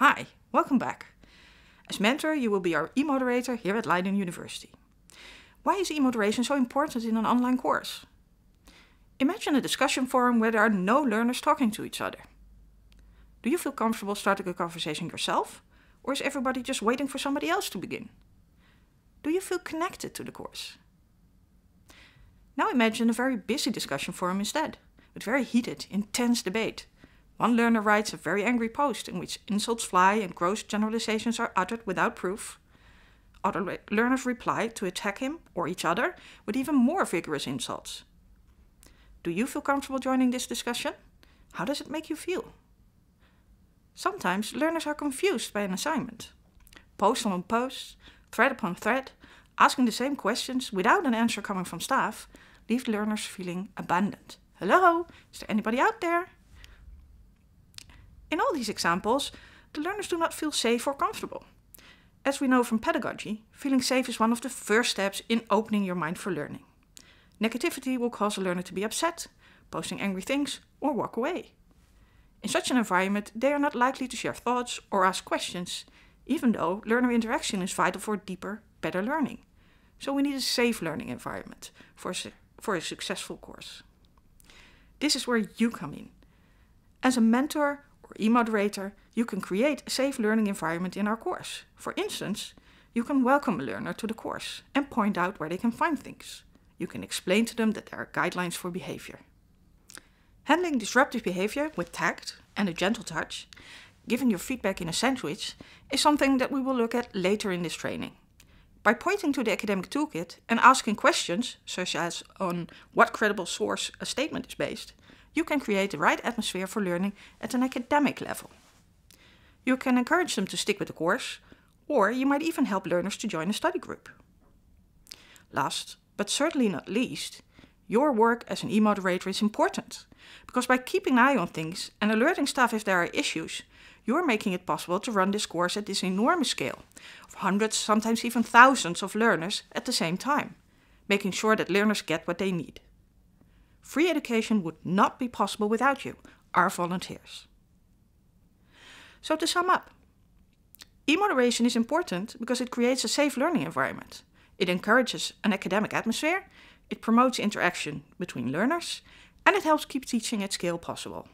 Hi, welcome back. As mentor, you will be our e-moderator here at Leiden University. Why is e-moderation so important in an online course? Imagine a discussion forum where there are no learners talking to each other. Do you feel comfortable starting a conversation yourself? Or is everybody just waiting for somebody else to begin? Do you feel connected to the course? Now imagine a very busy discussion forum instead, with very heated, intense debate, one learner writes a very angry post in which insults fly and gross generalizations are uttered without proof. Other learners reply to attack him or each other with even more vigorous insults. Do you feel comfortable joining this discussion? How does it make you feel? Sometimes learners are confused by an assignment. Post on post, thread upon thread, asking the same questions without an answer coming from staff leave learners feeling abandoned. Hello, is there anybody out there? In all these examples, the learners do not feel safe or comfortable. As we know from pedagogy, feeling safe is one of the first steps in opening your mind for learning. Negativity will cause a learner to be upset, posting angry things, or walk away. In such an environment, they are not likely to share thoughts or ask questions, even though learner interaction is vital for deeper, better learning. So we need a safe learning environment for a, for a successful course. This is where you come in. As a mentor, or moderator you can create a safe learning environment in our course. For instance, you can welcome a learner to the course and point out where they can find things. You can explain to them that there are guidelines for behavior. Handling disruptive behavior with tact and a gentle touch, giving your feedback in a sandwich, is something that we will look at later in this training. By pointing to the academic toolkit and asking questions, such as on what credible source a statement is based, you can create the right atmosphere for learning at an academic level. You can encourage them to stick with the course, or you might even help learners to join a study group. Last, but certainly not least, your work as an e-moderator is important because by keeping an eye on things and alerting staff if there are issues, you're making it possible to run this course at this enormous scale of hundreds, sometimes even thousands of learners at the same time, making sure that learners get what they need. Free education would not be possible without you, our volunteers. So to sum up, e-moderation is important because it creates a safe learning environment. It encourages an academic atmosphere it promotes interaction between learners, and it helps keep teaching at scale possible.